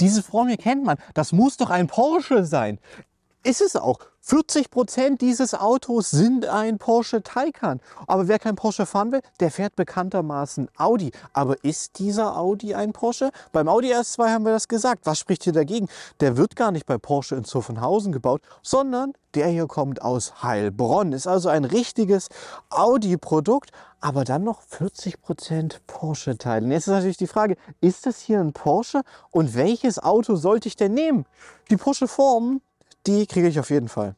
Diese Frau hier kennt man. Das muss doch ein Porsche sein ist es auch. 40 Prozent dieses Autos sind ein Porsche Taycan. Aber wer kein Porsche fahren will, der fährt bekanntermaßen Audi. Aber ist dieser Audi ein Porsche? Beim Audi S2 haben wir das gesagt. Was spricht hier dagegen? Der wird gar nicht bei Porsche in Zuffenhausen gebaut, sondern der hier kommt aus Heilbronn. Ist also ein richtiges Audi-Produkt, aber dann noch 40% Prozent Porsche-Teile. Jetzt ist natürlich die Frage, ist das hier ein Porsche? Und welches Auto sollte ich denn nehmen? Die Porsche-Form die kriege ich auf jeden Fall.